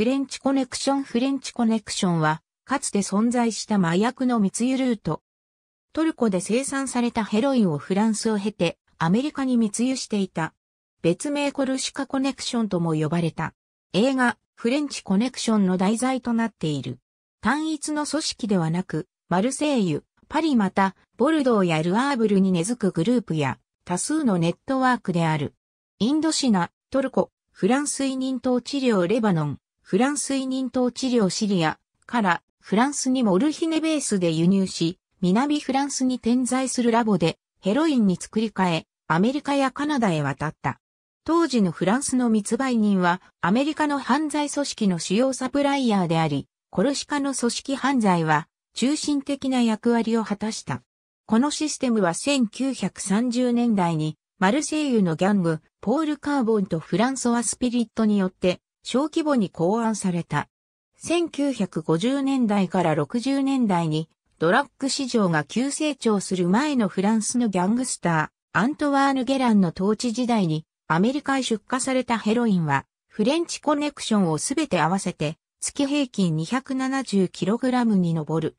フレンチコネクションフレンチコネクションは、かつて存在した麻薬の密輸ルート。トルコで生産されたヘロインをフランスを経て、アメリカに密輸していた。別名コルシカコネクションとも呼ばれた。映画、フレンチコネクションの題材となっている。単一の組織ではなく、マルセイユ、パリまた、ボルドーやルアーブルに根付くグループや、多数のネットワークである。インドシナ、トルコ、フランス移民統治領レバノン、フランス委任統治領シリアからフランスにモルヒネベースで輸入し、南フランスに点在するラボでヘロインに作り変え、アメリカやカナダへ渡った。当時のフランスの密売人はアメリカの犯罪組織の主要サプライヤーであり、コルシカの組織犯罪は中心的な役割を果たした。このシステムは1930年代にマルセイユのギャング、ポール・カーボンとフランソワ・スピリットによって小規模に考案された。1950年代から60年代にドラッグ市場が急成長する前のフランスのギャングスター、アントワーヌ・ゲランの統治時代にアメリカへ出荷されたヘロインはフレンチコネクションをすべて合わせて月平均 270kg に上る。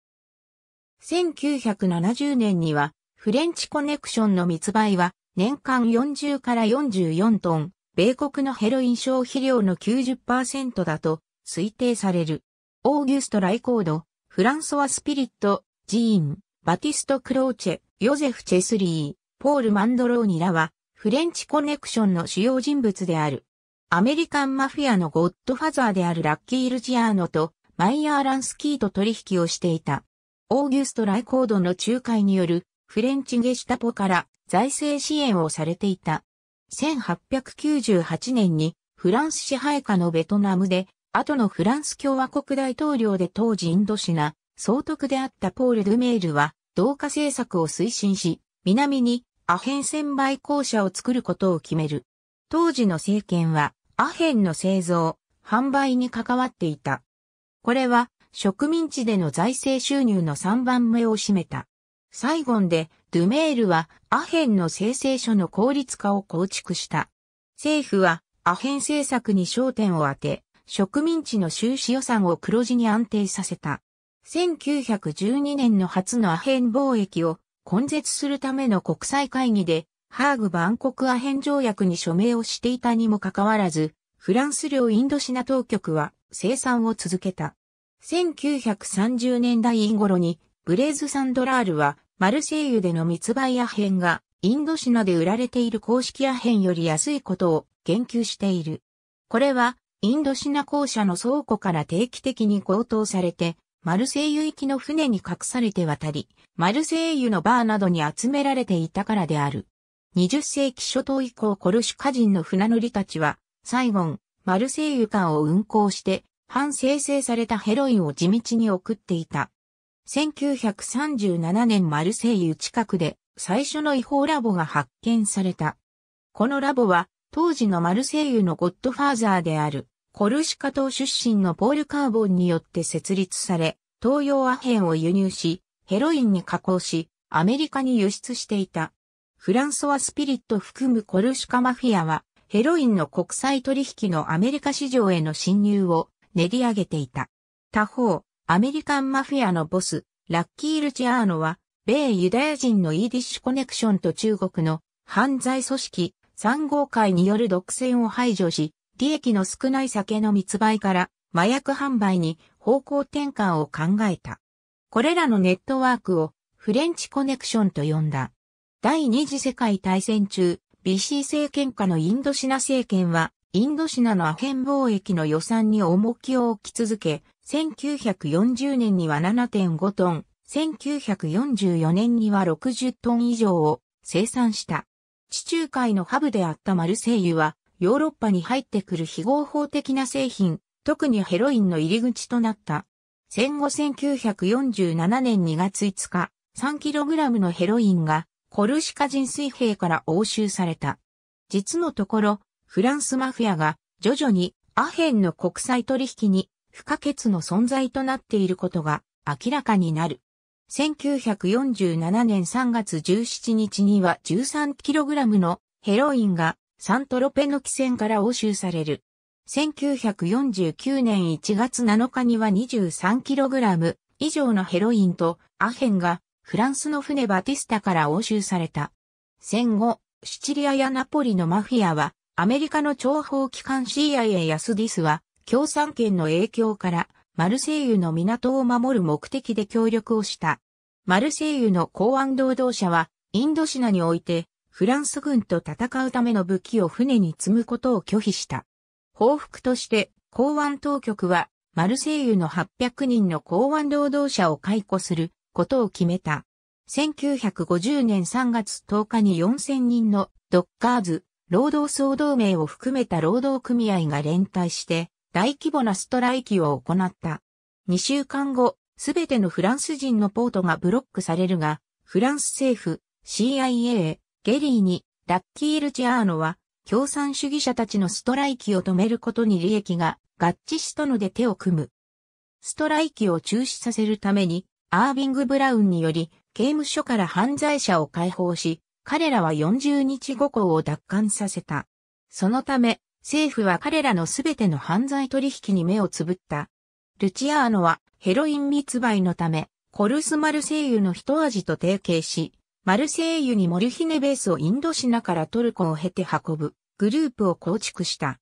1970年にはフレンチコネクションの密売は年間40から44トン、米国のヘロイン消費量の90%だと推定される。オーギュスト・ライコード、フランソワ・スピリット、ジーン、バティスト・クローチェ、ヨゼフ・チェスリー、ポール・マンドローニらは、フレンチコネクションの主要人物である。アメリカンマフィアのゴッドファザーであるラッキー・ルジアーノとマイヤー・ランスキーと取引をしていた。オーギュスト・ライコードの仲介によるフレンチゲシュタポから財政支援をされていた。1898年にフランス支配下のベトナムで、後のフランス共和国大統領で当時インドシナ、総督であったポール・ルメールは、同化政策を推進し、南にアヘン専売公社を作ることを決める。当時の政権は、アヘンの製造、販売に関わっていた。これは、植民地での財政収入の3番目を占めた。サイゴンで、ドゥメールはアヘンの生成所の効率化を構築した。政府はアヘン政策に焦点を当て、植民地の収支予算を黒字に安定させた。1912年の初のアヘン貿易を根絶するための国際会議で、ハーグ万国アヘン条約に署名をしていたにもかかわらず、フランス領インドシナ当局は生産を続けた。1930年代頃にブレーズサンドラールは、マルセイユでの密売アヘンが、インドシナで売られている公式アヘンより安いことを言及している。これは、インドシナ公社の倉庫から定期的に強盗されて、マルセイユ行きの船に隠されて渡り、マルセイユのバーなどに集められていたからである。20世紀初頭以降コルシカ人の船乗りたちは、サイゴン、マルセイユ間を運航して、反生成されたヘロインを地道に送っていた。1937年マルセイユ近くで最初の違法ラボが発見された。このラボは当時のマルセイユのゴッドファーザーであるコルシカ島出身のポール・カーボンによって設立され、東洋アヘンを輸入し、ヘロインに加工し、アメリカに輸出していた。フランソワ・スピリット含むコルシカマフィアは、ヘロインの国際取引のアメリカ市場への侵入を練り上げていた。他方、アメリカンマフィアのボス、ラッキー・ルチアーノは、米ユダヤ人のイーディッシュコネクションと中国の犯罪組織3号会による独占を排除し、利益の少ない酒の密売から麻薬販売に方向転換を考えた。これらのネットワークをフレンチコネクションと呼んだ。第二次世界大戦中、BC 政権下のインドシナ政権は、インドシナのアヘン貿易の予算に重きを置き続け、1940年には7.5トン、1944年には60トン以上を生産した。地中海のハブであったマルセイユは、ヨーロッパに入ってくる非合法的な製品、特にヘロインの入り口となった。戦後1947年2月5日、3kg のヘロインがコルシカ人水兵から押収された。実のところ、フランスマフィアが徐々にアヘンの国際取引に不可欠の存在となっていることが明らかになる。1947年3月17日には 13kg のヘロインがサントロペの汽船から押収される。1949年1月7日には 23kg 以上のヘロインとアヘンがフランスの船バティスタから押収された。戦後、シチリアやナポリのマフィアはアメリカの諜報機関 CIA やスディスは共産圏の影響から、マルセイユの港を守る目的で協力をした。マルセイユの港湾労働者は、インドシナにおいて、フランス軍と戦うための武器を船に積むことを拒否した。報復として、港湾当局は、マルセイユの800人の港湾労働者を解雇することを決めた。1950年3月10日に4000人のドッカーズ、労働総同盟を含めた労働組合が連帯して、大規模なストライキを行った。2週間後、すべてのフランス人のポートがブロックされるが、フランス政府、CIA、ゲリーに、ラッキー・ルチアーノは、共産主義者たちのストライキを止めることに利益が合致したので手を組む。ストライキを中止させるために、アービング・ブラウンにより、刑務所から犯罪者を解放し、彼らは40日後校を奪還させた。そのため、政府は彼らのすべての犯罪取引に目をつぶった。ルチアーノはヘロイン密売のため、コルスマルセイユの一味と提携し、マルセイユにモルヒネベースをインドシナからトルコを経て運ぶグループを構築した。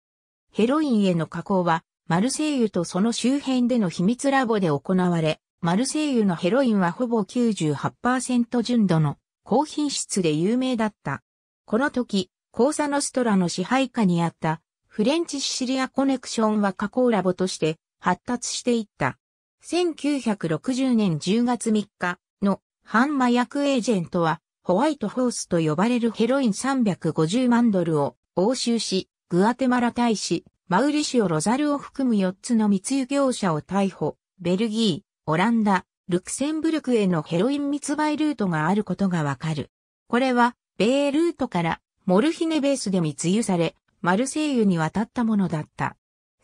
ヘロインへの加工は、マルセイユとその周辺での秘密ラボで行われ、マルセイユのヘロインはほぼ98%純度の高品質で有名だった。この時、コーサノストラの支配下にあったフレンチシリアコネクションは加工ラボとして発達していった。1960年10月3日の反麻薬エージェントはホワイトホースと呼ばれるヘロイン350万ドルを押収し、グアテマラ大使、マウリシオ・ロザルを含む4つの密輸業者を逮捕、ベルギー、オランダ、ルクセンブルクへのヘロイン密売ルートがあることがわかる。これは、米ルートからモルヒネベースで密輸され、マルセイユに渡ったものだった。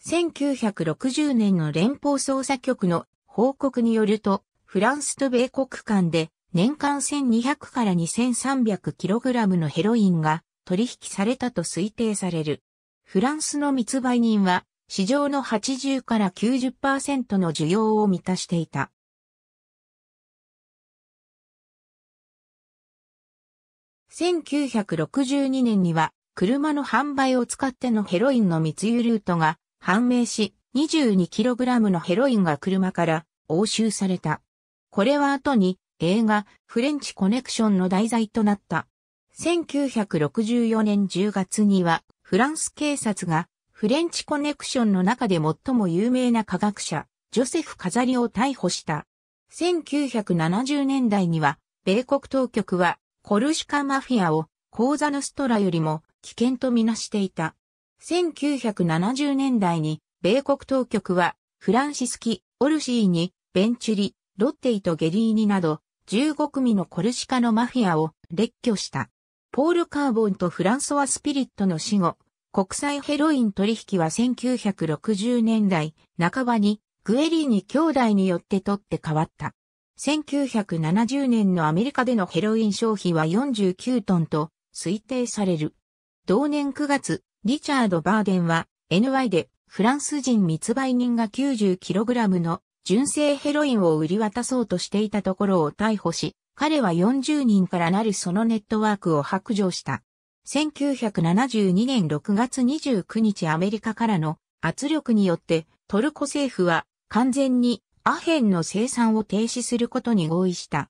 1960年の連邦捜査局の報告によると、フランスと米国間で年間1200から 2300kg のヘロインが取引されたと推定される。フランスの密売人は市場の80から90%の需要を満たしていた。1962年には車の販売を使ってのヘロインの密輸ルートが判明し、22kg のヘロインが車から押収された。これは後に映画フレンチコネクションの題材となった。1964年10月にはフランス警察がフレンチコネクションの中で最も有名な科学者ジョセフ・カザリを逮捕した。1970年代には米国当局はコルシカマフィアをコーザヌストラよりも危険とみなしていた。1970年代に、米国当局は、フランシスキ・オルシーに、ベンチュリ、ロッテイとゲリーニなど、15組のコルシカのマフィアを列挙した。ポール・カーボンとフランソワ・スピリットの死後、国際ヘロイン取引は1960年代半ばに、グエリーニ兄弟によって取って変わった。1970年のアメリカでのヘロイン消費は49トンと推定される。同年9月、リチャード・バーデンは NY でフランス人密売人が 90kg の純正ヘロインを売り渡そうとしていたところを逮捕し、彼は40人からなるそのネットワークを白状した。1972年6月29日アメリカからの圧力によってトルコ政府は完全にアヘンの生産を停止することに合意した。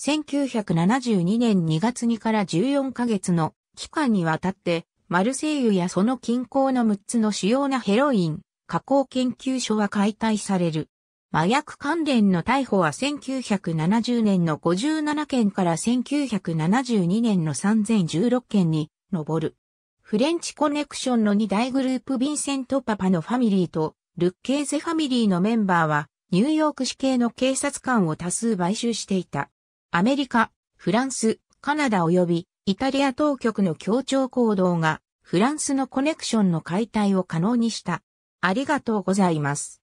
1972年2月にから14ヶ月の期間にわたって、マルセイユやその近郊の6つの主要なヘロイン、加工研究所は解体される。麻薬関連の逮捕は1970年の57件から1972年の3016件に上る。フレンチコネクションの2大グループヴィンセント・パパのファミリーとルッケーゼファミリーのメンバーはニューヨーク市警の警察官を多数買収していた。アメリカ、フランス、カナダ及びイタリア当局の協調行動がフランスのコネクションの解体を可能にした。ありがとうございます。